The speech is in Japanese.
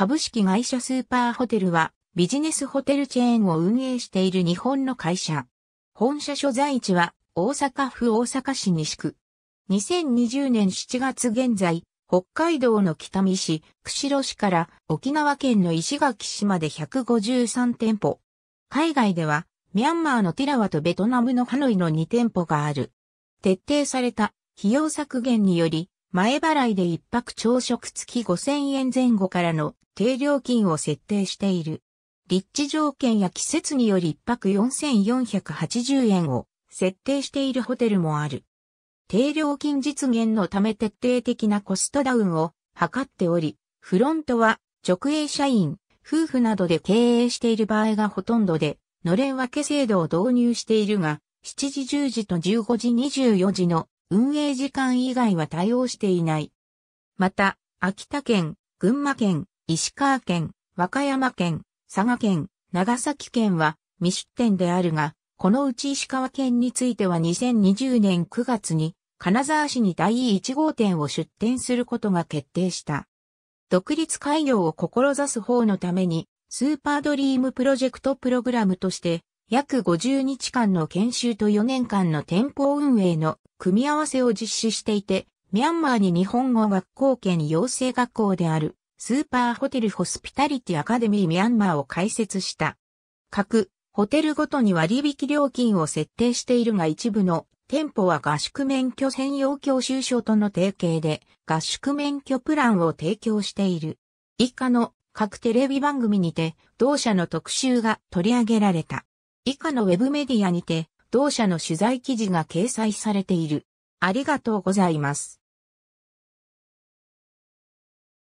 株式会社スーパーホテルはビジネスホテルチェーンを運営している日本の会社。本社所在地は大阪府大阪市西区。2020年7月現在、北海道の北見市、釧路市から沖縄県の石垣市まで153店舗。海外では、ミャンマーのティラワとベトナムのハノイの2店舗がある。徹底された費用削減により、前払いで一泊朝食付き5000円前後からの低料金を設定している。立地条件や季節により一泊4480円を設定しているホテルもある。低料金実現のため徹底的なコストダウンを図っており、フロントは直営社員、夫婦などで経営している場合がほとんどで、のれん分け制度を導入しているが、7時10時と15時24時の運営時間以外は対応していない。また、秋田県、群馬県、石川県、和歌山県、佐賀県、長崎県は未出店であるが、このうち石川県については2020年9月に金沢市に第1号店を出店することが決定した。独立開業を志す方のために、スーパードリームプロジェクトプログラムとして、約50日間の研修と4年間の店舗運営の組み合わせを実施していて、ミャンマーに日本語学校圏養成学校であるスーパーホテルホスピタリティアカデミーミャンマーを開設した。各ホテルごとに割引料金を設定しているが一部の店舗は合宿免許専用教習所との提携で合宿免許プランを提供している。以下の各テレビ番組にて同社の特集が取り上げられた。以下のウェブメディアにて同社の取材記事が掲載されている。ありがとうございます。